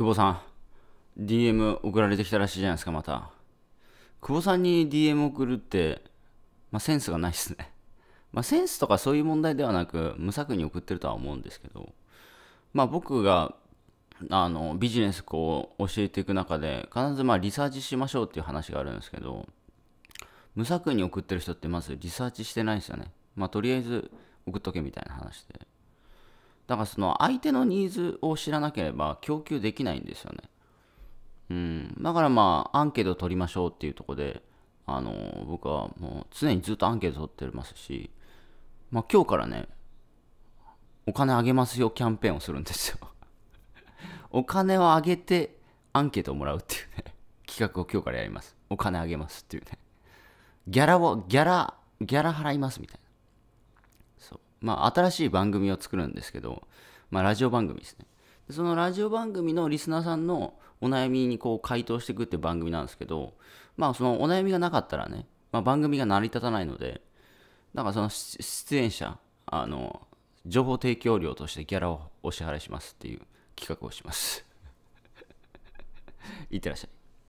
久保さん、DM 送られてきたらしいじゃないですか、また。久保さんに DM 送るって、まあ、センスがないっすね。まあ、センスとかそういう問題ではなく、無策に送ってるとは思うんですけど、まあ、僕が、あの、ビジネスこう、教えていく中で、必ずまあ、リサーチしましょうっていう話があるんですけど、無策に送ってる人ってまずリサーチしてないんですよね。まあ、とりあえず送っとけみたいな話で。だからその相手のニーズを知らなければ供給できないんですよね。うん。だからまあ、アンケートを取りましょうっていうとこで、あの、僕はもう常にずっとアンケート取ってますし、まあ今日からね、お金あげますよキャンペーンをするんですよ お金をあげてアンケートをもらうっていうね企画を今日からやります。お金あげますっていうねギャラを、ギャラ、ギャラ払いますみたいまあ、新しい番組を作るんですけど、まあ、ラジオ番組ですね。でそのラジオ番組のリスナーさんのお悩みにこう回答していくっていう番組なんですけど、まあ、そのお悩みがなかったらね、まあ、番組が成り立たないので、だからその出演者、あの、情報提供料としてギャラをお支払いしますっていう企画をします。いってらっしゃい。